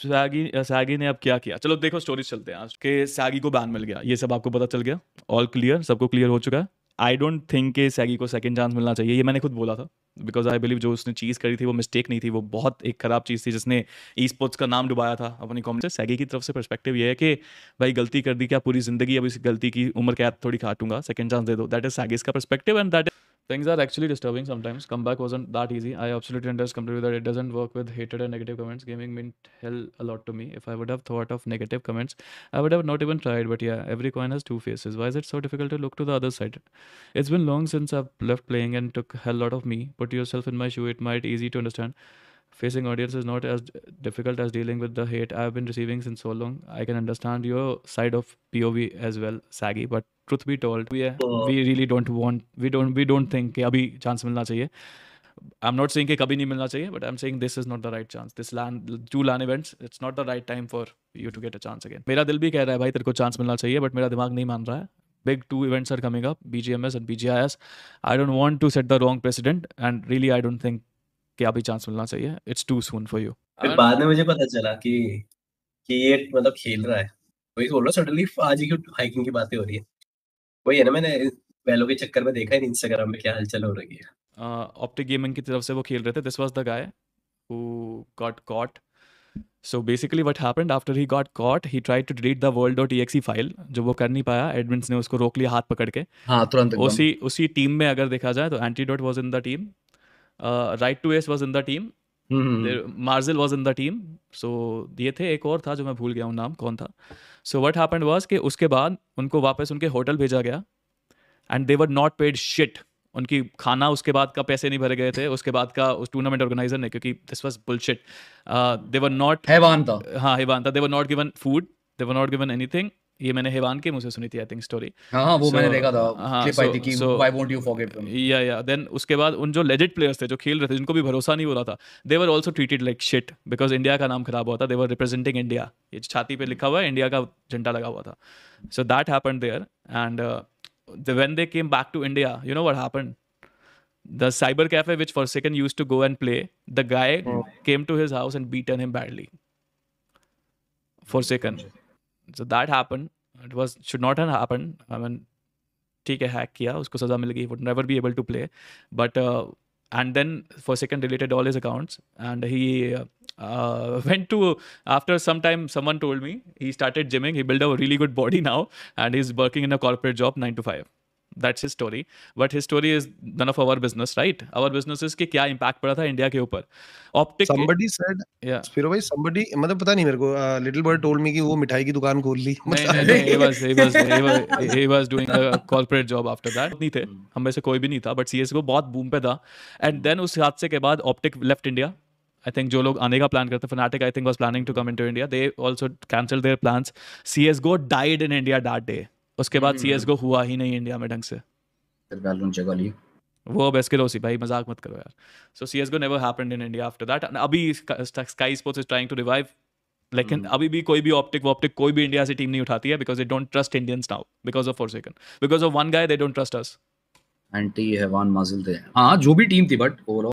Saggy saggy ने अब क्या किया चलो देखो स्टोरीज चलते हैं आज कि सैगी को बैन मिल गया ये सब आपको पता चल गया ऑल क्लियर सबको क्लियर हो चुका है आई डोंट थिंक के सैगी को सेकंड चांस मिलना चाहिए ये मैंने खुद बोला था बिकॉज आई बिलीव जो उसने चीज़ करी थी वो मिस्टेक नहीं थी वो बहुत एक ख़राब चीज़ थी जिसने ई स्पोर्ट्स का नाम डुबाया था अपनी कॉमेंट सैगी की तरफ से परस्पेक्टिव ये है कि भाई गलती कर दी क्या पूरी ज़िंदगी अब इस गलती की उम्र कैद थोड़ी काटूंगा सेकंड चांस दे दो दैट इज सैगीज का perspective and that things are actually disturbing sometimes. Comeback wasn't that easy. I absolutely understand completely that it doesn't work with hatred and negative comments. Gaming meant hell a lot to me. If I would have thought of negative comments, I would have not even tried. But yeah, every coin has two faces. Why is it so difficult to look to the other side? It's been long since I've left playing and took hell lot of me. Put yourself in my shoe. It might easy to understand facing audience is not as difficult as dealing with the hate I've been receiving since so long. I can understand your side of POV as well, Saggy. But truth be told, we oh. we really don't want we don't we don't think that. अभी chance milna chahiye. I'm not saying that कभी नहीं मिलना but I'm saying this is not the right chance. This land two land events, it's not the right time for you to get a chance again. मेरा दिल भी कह रहा है भाई chance milna chahiye, but मेरा दिमाग नहीं मान रहा big two events are coming up bgms and bgis i don't want to set the wrong precedent and really i don't think कि अभी चांस मिलना चाहिए it's too soon for you फिर बाद में मुझे पता चला कि कि ये मतलब खेल रहा है वही बोल रहा सडनली आज ही क्यों हाइकिंग की बातें हो रही है वही है ना मैंने बैलों के चक्कर में देखा है इंस्टाग्राम में क्या हलचल हो रही है ऑप्टिक गेमिंग की तरफ से वो खेल रहे थे this was the guy who got caught so basically what happened after he got caught he try to delete the world dot E file जो वो कर नहीं पाया एडमिन्स ने उसको रोक लिया हाथ पकड़ के हाँ तुरंत उसी उसी टीम में अगर देखा जाए तो Antidote was in the team right to S was in the team Marzil was in the team so ये थे एक और था जो मैं भूल गया हूँ नाम कौन था सो वट हैपेंड वॉज कि उसके बाद उनको वापस उनके होटल भेजा गया and they were not paid shit उनकी खाना उसके बाद का पैसे नहीं भरे गए थे उसके बाद का उस टूर्नामेंट ऑर्गेनाइजर ने क्योंकि this was bullshit they were not हाँ हैवान था they were not given food they were not given anything ये मैंने हेवान के मुंह से सुनी थी आई थिंक स्टोरी हाँ वो so, मैंने देखा था हाँ, क्लिप so, आई थी कि why won't you forgive him yeah yeah then उसके बाद उन जो लेजेंड प्लेयर्स थे जो खेल रहे थे जिनको भी भरोसा नहीं हो रहा था they were also treated like shit because India का नाम खराब हुआ था दे वर रिप्रेजेंटिंग इंडिया ये छाती पे लिखा हुआ है इंडिया का झंडा लगा हुआ था so that happened there and when they came back to India you know what happened the cyber cafe which forsaken used to go and play the guy oh. came to his house and beaten him badly forsaken so that happened it was should not have happened i mean ठीक है hack किया उसको सजा मिल गई would never be able to play but and then for second deleted all his accounts and he uh, went to after some time someone told me he started gymming he built a really good body now and he's working in a corporate job 9 to 5 that's his story but his story is none of our business right our business के क्या impact पड़ा था India के ऊपर optic somebody said yeah फिर भाई somebody मतलब पता नहीं मेरे को लिटिल टोल्ड मी कि वो मिठाई की दुकान खोल ली दैट नहीं थे हम में से कोई भी नहीं था बट सीएसगो बहुत बूम पे था एंड देन उस हादसे के बाद optic left India I think जो लोग आने का प्लान करते fanatic I think planning to come India they their plans died in India that day उसके बाद सी एस गो हुआ ही नहीं इंडिया में ढंग से वो बेस्किलोसी भाई मजाक मत करो यार so C S GO never happened in India after that अभी Sky Sports is trying to revive लेकिन हम्म। अभी भी कोई भी ऑप्टिक वॉप्टिक कोई भी इंडिया से टीम नहीं उठाती है because they don't trust Indians now because of Forsaken because of one guy they don't trust us Anti Haven Mazal थे हां जो भी टीम थी बट ओवरऑल